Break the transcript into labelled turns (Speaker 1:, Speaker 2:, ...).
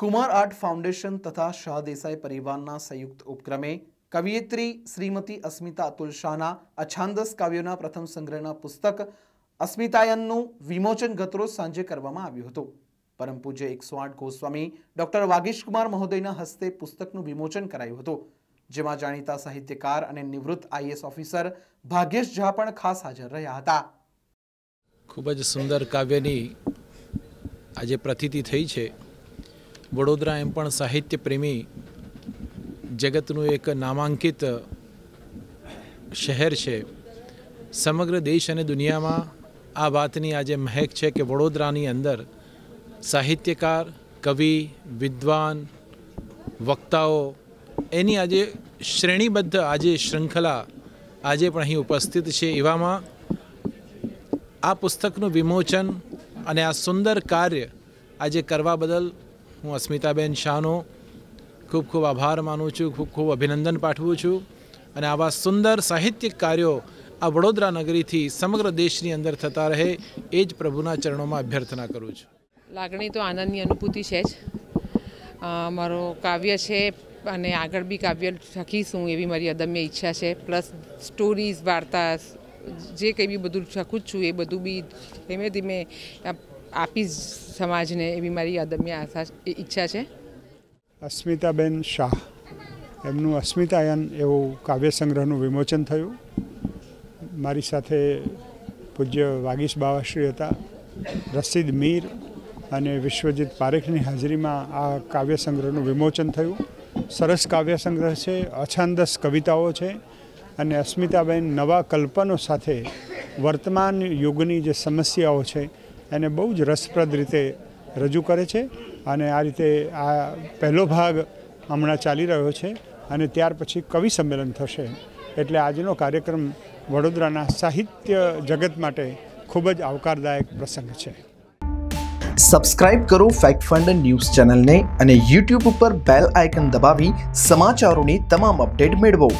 Speaker 1: Kumar art foundation તથા શાહ દેસાઈ પરિવારના સંયુક્ત ઉપક્રમે કવિયત્રી શ્રીમતી અસ્મિતા અતુલ શાહના અછાંદસ કાવ્યોના પ્રથમ સંગ્રહના પુસ્તક અસ્મિતાયનનું વિમોચન ગતરોજ સાંજે કરવામાં આવ્યું હતું પરમ પૂજ્ય એકસો આઠ ગોસ્વામી ડૉક્ટર વાગીશકુમાર મહોદયના હસ્તે પુસ્તકનું વિમોચન કરાયું હતું જેમાં જાણીતા સાહિત્યકાર અને નિવૃત્ત આઈએસ ઓફિસર ભાગ્યેશ ઝા પણ ખાસ હાજર રહ્યા હતા
Speaker 2: ખૂબ જ સુંદર કાવ્યની આજે પ્રતીતિ થઈ છે વડોદરા એમ પણ સાહિત્ય પ્રેમી જગતનું એક નામાંકિત શહેર છે સમગ્ર દેશ અને દુનિયામાં આ વાતની આજે મહેક છે કે વડોદરાની અંદર સાહિત્યકાર કવિ વિદ્વાન વક્તાઓ એની આજે શ્રેણીબદ્ધ આજે શૃંખલા આજે પણ અહીં ઉપસ્થિત છે એવામાં આ પુસ્તકનું વિમોચન અને આ સુંદર કાર્ય આજે કરવા બદલ હું અસ્મિતાબેન શાહનો ખૂબ ખૂબ આભાર માનું છું ખૂબ ખૂબ અભિનંદન પાઠવું છું અને આવા સુંદર સાહિત્યિક કાર્યો આ વડોદરા નગરીથી સમગ્ર દેશની અંદર થતા રહે એ જ પ્રભુના ચરણોમાં અભ્યર્થના કરું છું
Speaker 3: લાગણી તો આનંદની અનુભૂતિ છે જ મારો કાવ્ય છે અને આગળ બી કાવ્ય લખીશું એવી મારી અદમ્ય ઈચ્છા છે પ્લસ સ્ટોરીઝ વાર્તા જે કંઈ બી બધું શકું છું એ બધું બી ધીમે ધીમે આપી સમાજને એવી મારી અદમ્ય આશા ઈચ્છા છે
Speaker 4: અસ્મિતાબેન શાહ એમનું અસ્મિતાયન એવું કાવ્ય સંગ્રહનું વિમોચન થયું મારી સાથે પૂજ્ય વાગીશ બાવાશ્રી હતા રસીદ મીર અને વિશ્વજીત પારેખની હાજરીમાં આ કાવ્ય સંગ્રહનું વિમોચન થયું સરસ કાવ્ય સંગ્રહ છે અછાંદસ કવિતાઓ છે અને અસ્મિતાબેન નવા કલ્પનો સાથે વર્તમાન યુગની જે સમસ્યાઓ છે એને બહુ જ રસપ્રદ રીતે રજૂ કરે છે અને આ રીતે આ પહેલો ભાગ હમણાં ચાલી રહ્યો છે અને ત્યાર પછી કવિ સંમેલન થશે એટલે આજનો કાર્યક્રમ વડોદરાના સાહિત્ય જગત માટે ખૂબ જ આવકારદાયક પ્રસંગ છે
Speaker 1: સબસ્ક્રાઇબ કરો ફેક્ટ ફંડ ન્યૂઝ ચેનલને અને યુટ્યુબ ઉપર બેલ આઇકન દબાવી સમાચારોની તમામ અપડેટ મેળવો